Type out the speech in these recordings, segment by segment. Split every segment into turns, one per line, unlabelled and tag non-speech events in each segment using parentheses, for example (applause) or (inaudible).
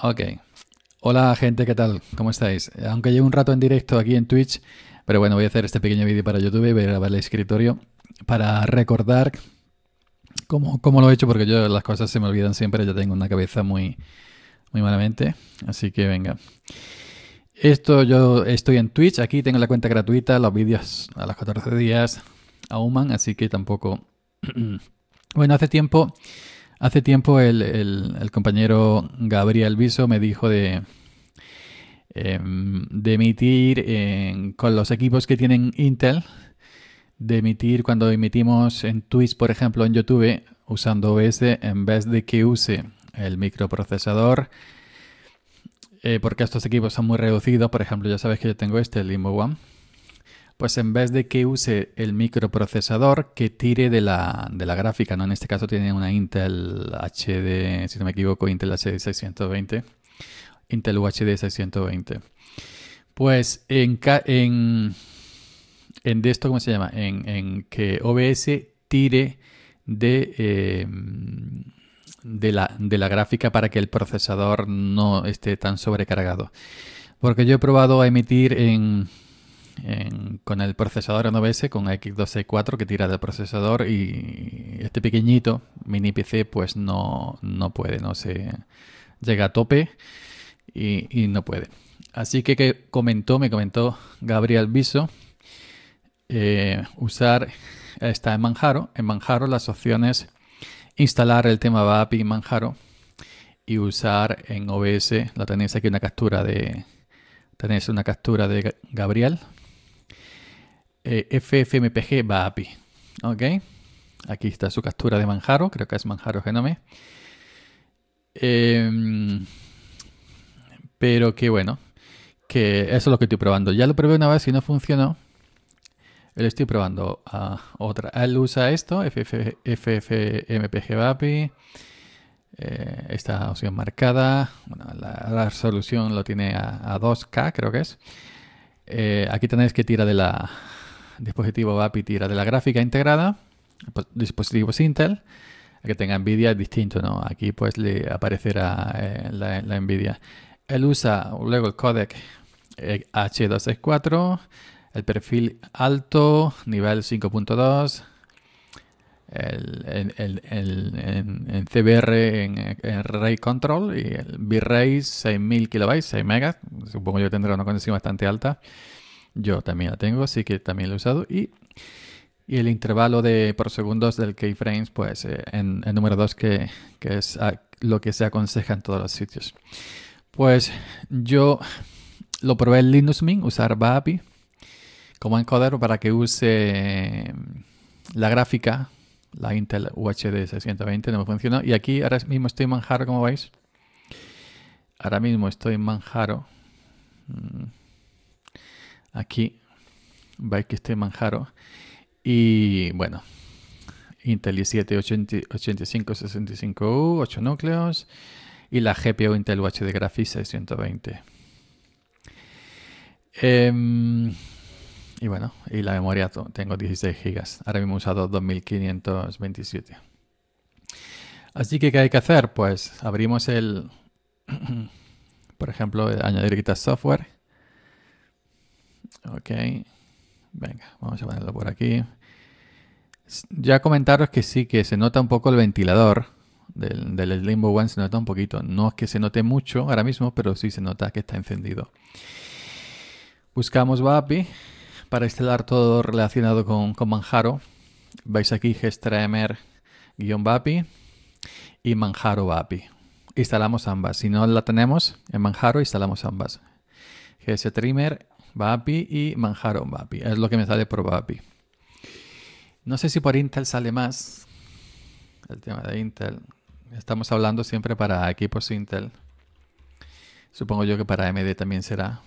Ok. Hola gente, ¿qué tal? ¿Cómo estáis? Aunque llevo un rato en directo aquí en Twitch, pero bueno, voy a hacer este pequeño vídeo para YouTube y voy a grabar el escritorio para recordar cómo, lo he hecho, porque yo las cosas se me olvidan siempre, ya tengo una cabeza muy, muy malamente. Así que venga. Esto yo estoy en Twitch, aquí tengo la cuenta gratuita, los vídeos a los 14 días a así que tampoco... (clears throat) bueno, hace tiempo Hace tiempo el, compañero Gabriel Viso me dijo de, em, de emitir con los equipos que tienen Intel, de emitir cuando emitimos en Twitch, por ejemplo, en YouTube, usando OBS en vez de que use el microprocesador. Eh, porque estos equipos son muy reducidos. Por ejemplo, ya sabes que yo tengo este, el Limbo One pues en vez de que use el microprocesador que tire de la, gráfica, ¿no? En este caso tiene una Intel HD, si no me equivoco, Intel HD 620, Intel UHD 620. Pues en, en, en de esto, ¿cómo se llama? En, que OBS tire de, em, de, la, gráfica para que el procesador no esté tan sobrecargado. Porque yo he probado a emitir en, con el procesador en OBS, con X264 que tira del procesador y este pequeñito mini PC pues no, puede, no se llega a tope y, no puede. Así que, que, comentó, me comentó Gabriel Viso, eh, usar, está en Manjaro, en Manjaro las opciones instalar el tema VAPI en Manjaro y usar en OBS, la tenéis aquí una captura de, tenéis una captura de Gabriel eh, FFmpg va ¿Ok? Aquí está su captura de Manjaro, creo que es Manjaro Genome. Em, pero que bueno, que eso es lo que estoy probando. Ya lo probé una vez y no funcionó. Lo estoy probando a otra. Él usa esto, FF, FFmpg API. Eh, esta opción marcada. la, resolución lo tiene a, 2K, creo que es. Eh, aquí tenéis que tirar de la, dispositivo va a de la gráfica integrada, pues, dispositivos Intel, que tenga NVIDIA es distinto, ¿no? Aquí pues le aparecerá eh, la, NVIDIA. Él usa luego el codec H264, eh, el perfil alto, nivel 5.2, el, el, CBR en, en, Control y el V-Ray 6000 kilobytes, 6 megas. Supongo yo que tendrá una conexión bastante alta. Yo también la tengo, así que también la he usado. Y, el intervalo de por segundos del keyframes, pues eh, en el número 2, que, es lo que se aconseja en todos los sitios. Pues yo lo probé en Linux Mint, usar BAPI como encoder para que use mm, la gráfica, la Intel UHD 620, no me funcionó. Y aquí ahora mismo estoy en Manjaro, como veis. Ahora mismo estoy en Manjaro. Mm aquí, va que este manjaro. Y bueno, Intel i7 8565U, 8 núcleos. Y la GPU Intel UHD Graphics 620. Em, y bueno, y la memoria tengo 16 GB. Ahora mismo he usado 2527. Así que, ¿qué hay que hacer? Pues abrimos el, (clears throat) por ejemplo, añadir guitarra software Ok. Venga, vamos a ponerlo por aquí. Ya comentaros que sí, que se nota un poco el ventilador del, del Limbo One, se nota un poquito. No es que se note mucho ahora mismo, pero sí se nota que está encendido. Buscamos VAPI para instalar todo relacionado con, Manjaro. Veis aquí gestremer-vapi y Manjaro VAPI. Instalamos ambas. Si no la tenemos en Manjaro, instalamos ambas. Gstreamer Vapi y manjaron Vapi. Es lo que me sale por Vapi. No sé si por Intel sale más. El tema de Intel. Estamos hablando siempre para equipos Intel. Supongo yo que para AMD también será.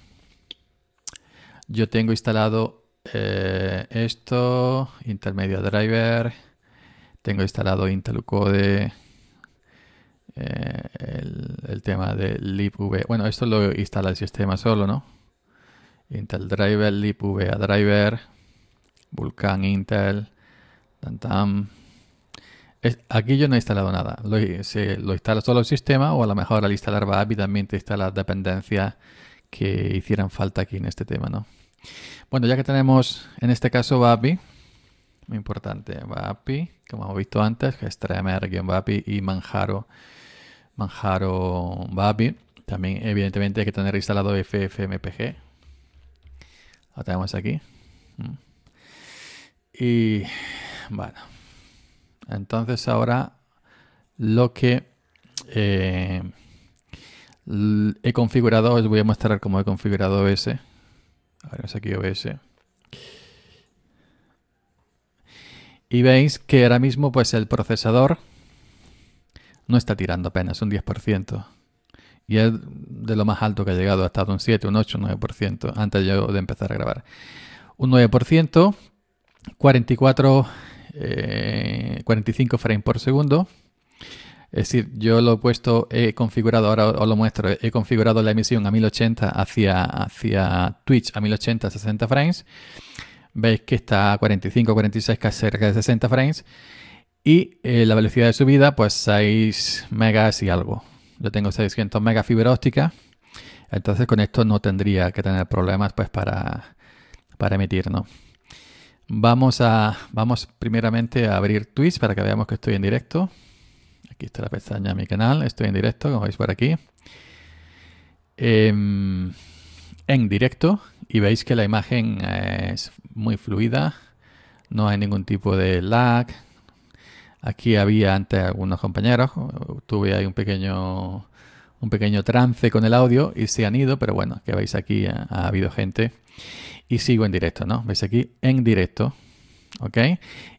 Yo tengo instalado eh, esto, Intermedia Driver. Tengo instalado Intel Code. Eh, el, tema de LibV. Bueno, esto lo instala el sistema solo, ¿no? Intel Driver, LibVA Driver, Vulkan Intel, Tantam. aquí yo no he instalado nada. Lo, instala solo el sistema o a lo mejor al instalar VAPI también te instala las dependencias que hicieran falta aquí en este tema, ¿no? Bueno, ya que tenemos en este caso VAPI, muy importante, VAPI, como hemos visto antes, Gestremer-VAPI y Manjaro, Manjaro VAPI. También, evidentemente, hay que tener instalado FFmpg, lo tenemos aquí. Mm. Y bueno. Entonces ahora lo que eh, he configurado, os voy a mostrar cómo he configurado OBS. aquí OBS. Y veis que ahora mismo pues el procesador no está tirando apenas, un 10%. Y es de lo más alto que ha llegado, ha estado un 7, un 8, un 9% antes yo de empezar a grabar. Un 9%, 44, 45 frames por segundo. Es decir, yo lo he puesto, he configurado, ahora os lo muestro, he configurado la emisión a 1080 hacia, hacia Twitch a 1080 60 frames. Veis que está a 45, 46, casi cerca de 60 frames. Y eh, la velocidad de subida, pues 6 megas y algo. Yo tengo 600 mega fibra óptica, entonces con esto no tendría que tener problemas pues para, para emitir, ¿no? Vamos a, vamos primeramente a abrir Twitch para que veamos que estoy en directo. Aquí está la pestaña de mi canal, estoy en directo, como veis por aquí. Em, en directo y veis que la imagen es muy fluida, no hay ningún tipo de lag, Aquí había antes algunos compañeros, tuve ahí un pequeño, un pequeño trance con el audio y se han ido, pero bueno, que veis aquí ha, eh, ha habido gente y sigo en directo, ¿no? Veis aquí en directo, ¿ok?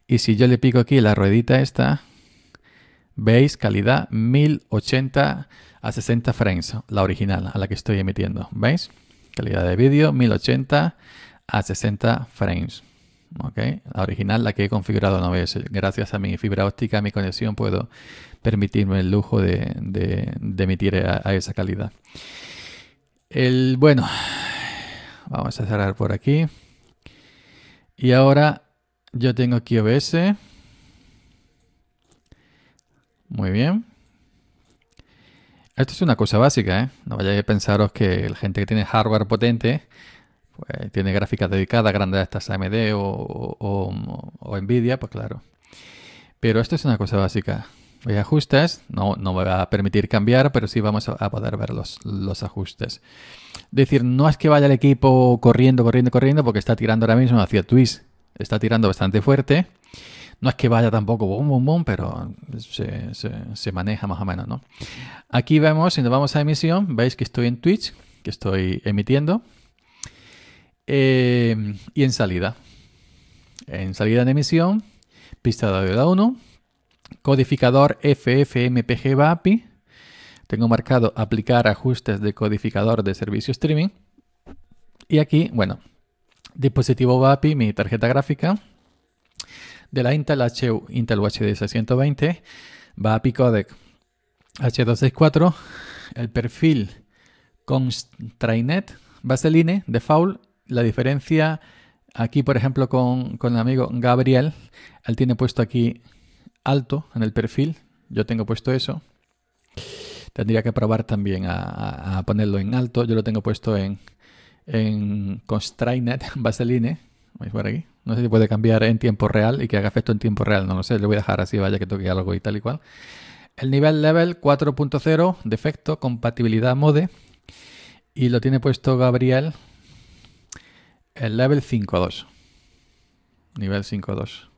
Y si yo le pico aquí la ruedita esta, veis calidad 1080 a 60 frames, la original a la que estoy emitiendo, ¿veis? Calidad de vídeo 1080 a 60 frames. La original, la que he configurado no OBS. Gracias a mi fibra óptica, a mi conexión, puedo permitirme el lujo de, emitir a, esa calidad. El, bueno, vamos a cerrar por aquí. Y ahora yo tengo aquí OBS. Muy bien. Esto es una cosa básica, ¿eh? No vayáis a pensaros que la gente que tiene hardware potente pues tiene gráficas dedicadas, grandes a estas AMD o, Nvidia, pues claro. Pero esto es una cosa básica. Hay ajustes, no, me va a permitir cambiar, pero sí vamos a, poder ver los, ajustes. Es decir, no es que vaya el equipo corriendo, corriendo, corriendo, porque está tirando ahora mismo hacia Twitch. Está tirando bastante fuerte. No es que vaya tampoco boom, boom, boom, pero se, maneja más o menos, ¿no? Aquí vemos, si nos vamos a emisión, veis que estoy en Twitch, que estoy emitiendo. Em, y en salida. En salida en emisión, pista de audio 1, codificador FFMPG VAPI Tengo marcado aplicar ajustes de codificador de servicio streaming. Y aquí, bueno, dispositivo VAPI, mi tarjeta gráfica de la Intel, H, Intel UHD 620, VAPI codec H264, el perfil con Baseline de Default la diferencia aquí, por ejemplo, con, el amigo Gabriel, él tiene puesto aquí alto en el perfil, yo tengo puesto eso. Tendría que probar también a, ponerlo en alto, yo lo tengo puesto en, en Baseline. (laughs) Vaseline, ¿veis por aquí? No sé si puede cambiar en tiempo real y que haga efecto en tiempo real, no lo sé, lo voy a dejar así, vaya que toque algo y tal y cual. El nivel level 4.0, defecto, compatibilidad mode, y lo tiene puesto Gabriel el level 5.2. Nivel 5.2.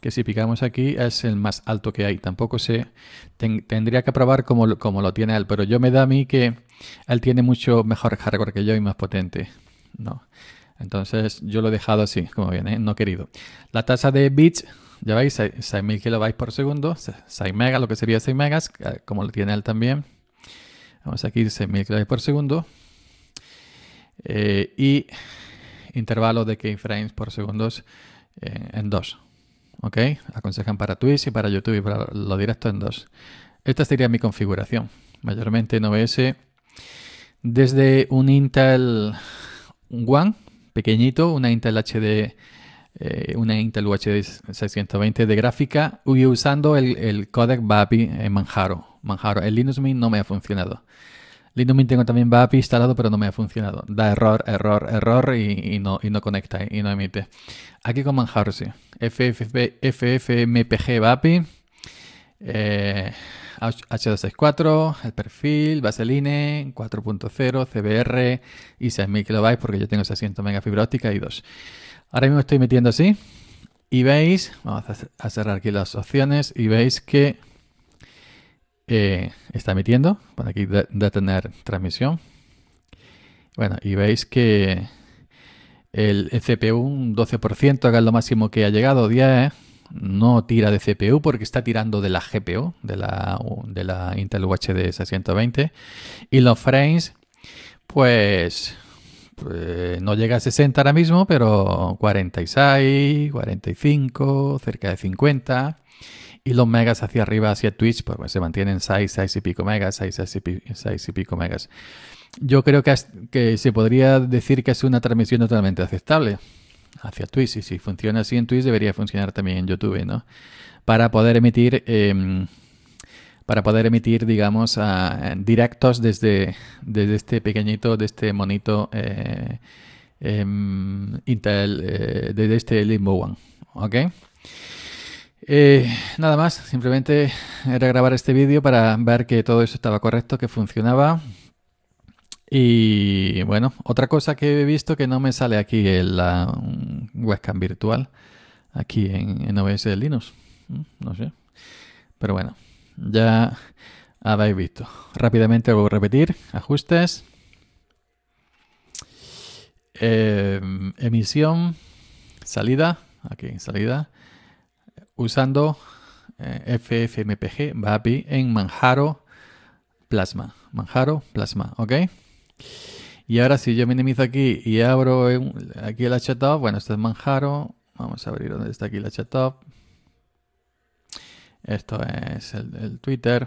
Que si picamos aquí es el más alto que hay. Tampoco sé. tendría que probar como, lo tiene él. Pero yo me da a mí que él tiene mucho mejor hardware que yo y más potente. No. Entonces yo lo he dejado así, como viene, ¿eh? no querido. La tasa de bits, ya veis, 6000 kilobytes por segundo, 6 megas, lo que sería 6 megas, eh, como lo tiene él también. Vamos aquí, 6000 kilobytes por segundo. Eh, y intervalo de keyframes por segundos eh, en, dos, 2. ¿Ok? Aconsejan para Twitch y para YouTube y para lo directo en dos. Esta sería mi configuración. Mayormente en OBS. Desde un Intel One, pequeñito, una Intel HD, eh, una Intel UHD 620 de gráfica y usando el, codec BAPI en Manjaro. Manjaro. El Linux Mint no me ha funcionado. Linux tengo también VAPI instalado, pero no me ha funcionado. Da error, error, error y, no, no conecta y no emite. Aquí con Manjaro sí. FFmpg VAPI. H264, eh, el perfil, Vaseline, 4.0, CBR y 6000 kilobytes porque yo tengo 600 mega fibra óptica y 2. Ahora mismo estoy metiendo así y veis, vamos a cerrar aquí las opciones y veis que eh, está emitiendo. para aquí detener transmisión. Bueno, y veis que el CPU un 12%, que es lo máximo que ha llegado, 10, ¿eh? no tira de CPU porque está tirando de la GPU, de la, de la Intel UHD 620. Y los frames, pues, pues no llega a 60 ahora mismo, pero 46, 45, cerca de 50 y los megas hacia arriba, hacia Twitch, porque se mantienen 6, 6 y pico megas, 6, 6 y, pico, megas. Yo creo que, que se podría decir que es una transmisión totalmente aceptable hacia Twitch. Y si funciona así en Twitch, debería funcionar también en YouTube, ¿no? Para poder emitir, em, para poder emitir, digamos, a, directos desde, este pequeñito, de este monito eh, em, Intel, eh, desde este Limbo One, ¿ok? Eh, nada más, simplemente era grabar este vídeo para ver que todo eso estaba correcto, que funcionaba. Y bueno, otra cosa que he visto que no me sale aquí en la webcam virtual, aquí en, OBS Linux. No sé. Pero bueno, ya habéis visto. Rápidamente voy a repetir. Ajustes. Em, emisión. Salida. Aquí, en salida usando FFmpeg, eh, FFmpg BAPI en Manjaro Plasma. Manjaro Plasma, ¿ok? Y ahora si yo minimizo aquí y abro aquí el HTOP, bueno, esto es Manjaro. Vamos a abrir donde está aquí el HTOP. Esto es el, Twitter.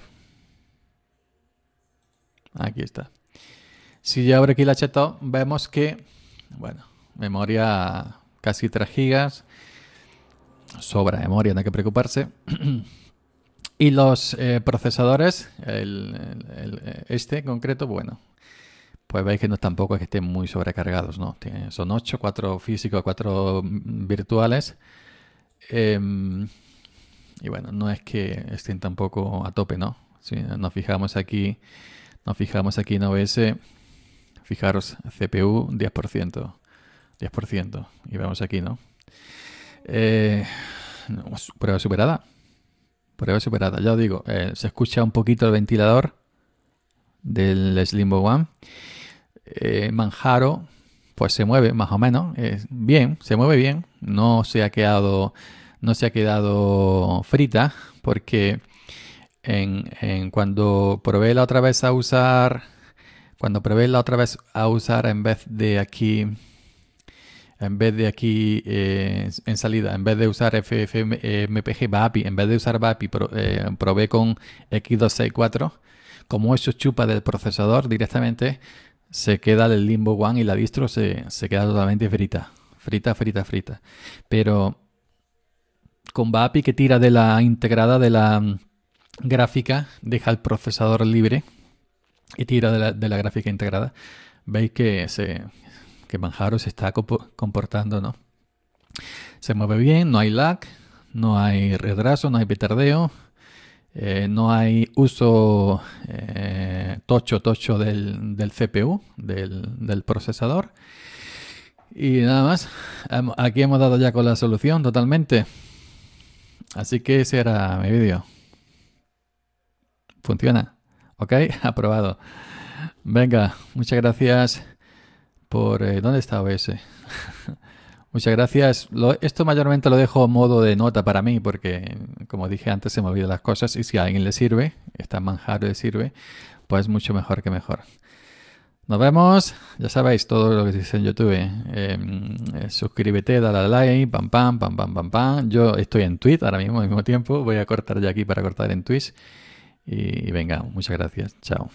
Aquí está. Si yo abro aquí el HTOP, vemos que, bueno, memoria casi 3 gigas sobra memoria, no hay que preocuparse. (clears throat) y los eh, procesadores, el, eh, este en concreto, bueno, pues veis que no tampoco es que estén muy sobrecargados, ¿no? Tiene, son 8, 4 físicos, 4 virtuales. Em, y bueno, no es que estén tampoco a tope, ¿no? Si nos fijamos aquí, nos fijamos aquí en OBS, fijaros, CPU 10%, 10%, y vemos aquí, ¿no? Eh, prueba superada. Prueba superada. Ya os digo, eh, se escucha un poquito el ventilador del Slimbo One. Eh, Manjaro, pues se mueve más o menos. bien, se mueve bien. No se ha quedado, no se ha quedado frita porque en, cuando probé la otra vez a usar, cuando probé la otra vez a usar en vez de aquí en vez de aquí eh, en salida, en vez de usar FFmpg e, BAPI, en vez de usar BAPI, eh, probé con X264. Como eso chupa del procesador directamente, se queda el Limbo One y la distro se, queda totalmente frita. Frita, frita, frita. Pero con BAPI que tira de la integrada de la mm, gráfica, deja el procesador libre y tira de la, de la gráfica integrada. Veis que se, que Manjaro se está comportando, ¿no? Se mueve bien, no hay lag, no hay retraso, no hay petardeo, eh, no hay uso eh, tocho tocho del, CPU, del, del, procesador. Y nada más, aquí hemos dado ya con la solución totalmente. Así que ese era mi vídeo. Funciona. ¿Ok? (laughs) Aprobado. Venga, muchas gracias por... Eh, ¿Dónde estaba ese? (laughs) Muchas gracias. esto mayormente lo dejo modo de nota para mí porque, como dije antes, se me olvidan las cosas y si a alguien le sirve, esta manjar le sirve, pues mucho mejor que mejor. Nos vemos. Ya sabéis todo lo que se dice en YouTube. ¿eh? Em, eh, suscríbete, dale a like, pam, pam, pam, pam, pam, pam. Yo estoy en Twitch ahora mismo al mismo tiempo. Voy a cortar ya aquí para cortar en Twitch. Y venga, muchas gracias. Chao.